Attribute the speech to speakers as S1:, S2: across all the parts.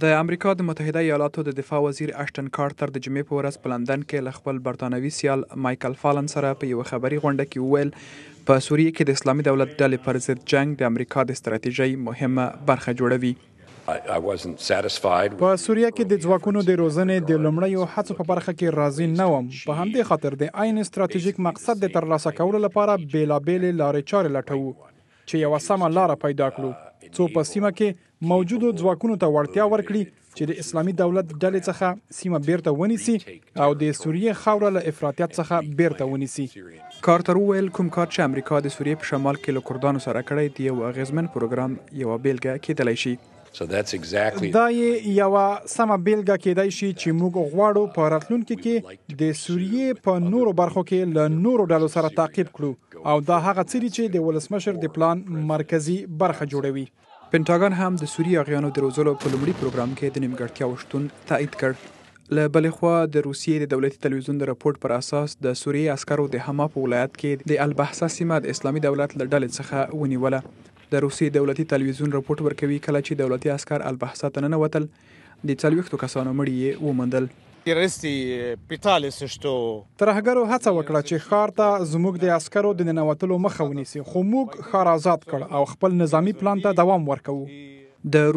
S1: د امریکا د متحده ایالاتو د دفاع وزیر اشټن کارټر د جمعې په ورځ په لندن کې له خپل برتانوي سیال مايکل فالن سره په یو خبري غونډه کې وویل په سوریه کې د اسلامي دولت ډلې پر ضد جنگ د امریکا د ستراتیژۍ مهمه برخه جوړوي په سوریه کې د ځواکونو د روزنې د لومړیو هڅو په برخه کې راضي نه وم په همدې خاطر د عین ستراتیژیک مقصد د ترلاسه کولو لپاره بیلابېلې لارې چارې لټوو چې یو سم لار پیدا کړو څو په سیمه کې موجودو ځواکونو ته ورتیا ورکړي چې د اسلامي دولت ډلې څخه سیمه بیرته ونیسي او د سوریې خاوره له افراطیت څخه بیرته ونیسي کارتر ویل کوم کار چې امریکا د سوریې په شمال کې له کردانو سره کړی دی یو اغیزمن پروګرام یو بیلګه کېدلی شي So that's exactly دا یو سم بیلګه کېدای شي چې موږ غواړو په راتلونکو کې د سوریې په نورو برخو کې له نورو ډلو سره تعقیب کړو او دا هغه څه چې د ولسمشر د پلان مرکزی برخه جوړوي پینټاګان هم د سوریې اغیانو د روزلو په لومړي پروګرام کې د نیمګړتیا وشتون تایید کړ له بلې خوا د روسیې د دولتي تلویزیون د راپورټ پر اساس د سوریې عسکرو د حما په ولایت کې د البحسا سیمه د اسلامي دولت له ډلې څخه ونیوله د روسي دولتي تلویزیون رپورټ ورکوي کله چې دولتي عسكر البحثه ته ننوتل د 40 کسانو مړی یې ومندل تیرستي پټالس شتو ترهګرو هڅه وکړه چې خار ته زموږ د عسکرو د ننوتلو مخه ونیسي خو موږ خار آزاد کړ او خپل نظامی پلان ته دوام ورکوو د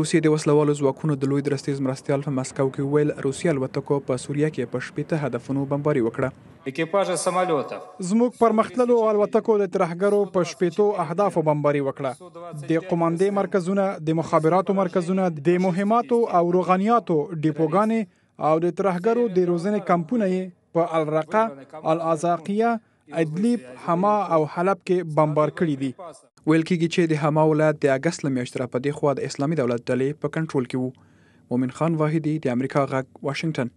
S1: روسیې د وسلوالو ځواکونو د لوی درستیز مرستیال په مسکو کې ویل روسیه الوتکو په سوریه کې په شپږ هدفونو بمباري وکړه زموږ پرمختللو الوتکو د ترهګرو په شپېتو اهدافو بمباري وکړه د قوماندې مرکزونه د مخابراتو مرکزونه د مهماتو او روغانیاتو ډیپوګانې او د ترهګرو د روزنې کمپونه یې په الرقه الازاقیه ادلیب حما او حلب کې بمبار کړي دي ویل کېږي چې د حما ولایت د اگست لمیاشتې را په دې خوا د اسلامي دولت ډلې په کنټرول کې وو مومن خان واحدی د امریکا غږ واشنگټن